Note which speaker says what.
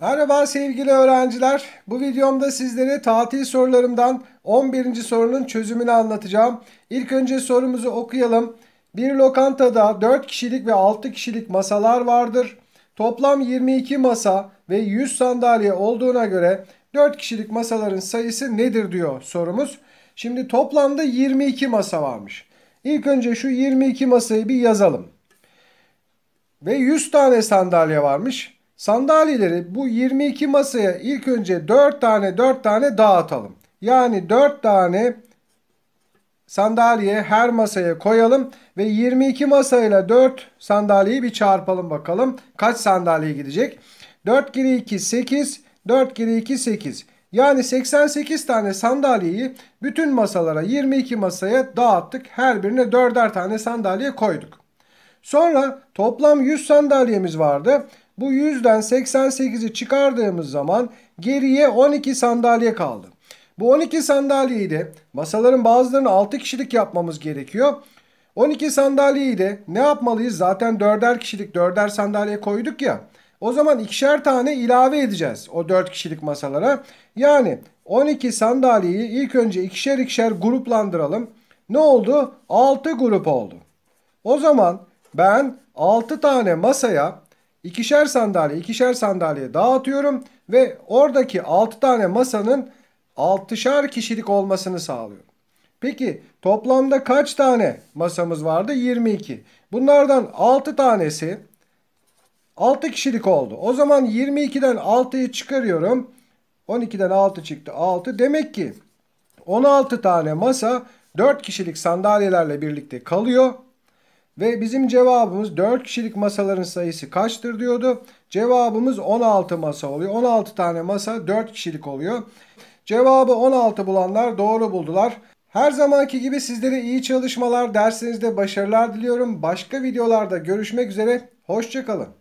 Speaker 1: Merhaba sevgili öğrenciler. Bu videomda sizlere tatil sorularımdan 11. sorunun çözümünü anlatacağım. İlk önce sorumuzu okuyalım. Bir lokantada 4 kişilik ve 6 kişilik masalar vardır. Toplam 22 masa ve 100 sandalye olduğuna göre 4 kişilik masaların sayısı nedir diyor sorumuz. Şimdi toplamda 22 masa varmış. İlk önce şu 22 masayı bir yazalım. Ve 100 tane sandalye varmış. Sandalyeleri bu 22 masaya ilk önce 4 tane 4 tane dağıtalım. Yani 4 tane sandalye her masaya koyalım ve 22 masayla 4 sandalyeyi bir çarpalım bakalım. Kaç sandalye gidecek? 4 kere 2 8, 4 kere 2 8. Yani 88 tane sandalyeyi bütün masalara 22 masaya dağıttık. Her birine 4'er tane sandalye koyduk. Sonra toplam 100 sandalyemiz vardı. Bu 100'den 88'i çıkardığımız zaman geriye 12 sandalye kaldı. Bu 12 sandalyeyi de masaların bazılarını 6 kişilik yapmamız gerekiyor. 12 sandalyeyi de ne yapmalıyız? Zaten 4'er kişilik 4'er sandalye koyduk ya. O zaman ikişer tane ilave edeceğiz o 4 kişilik masalara. Yani 12 sandalyeyi ilk önce ikişer ikişer gruplandıralım. Ne oldu? 6 grup oldu. O zaman ben 6 tane masaya ikişer sandalye ikişer sandalye dağıtıyorum ve oradaki 6 tane masanın 6'şar kişilik olmasını sağlıyorum. Peki toplamda kaç tane masamız vardı? 22. Bunlardan 6 tanesi 6 kişilik oldu. O zaman 22'den 6'yı çıkarıyorum. 12'den 6 çıktı 6. Demek ki 16 tane masa 4 kişilik sandalyelerle birlikte kalıyor. Ve bizim cevabımız 4 kişilik masaların sayısı kaçtır diyordu. Cevabımız 16 masa oluyor. 16 tane masa 4 kişilik oluyor. Cevabı 16 bulanlar doğru buldular. Her zamanki gibi sizlere iyi çalışmalar, dersinizde başarılar diliyorum. Başka videolarda görüşmek üzere. Hoşçakalın.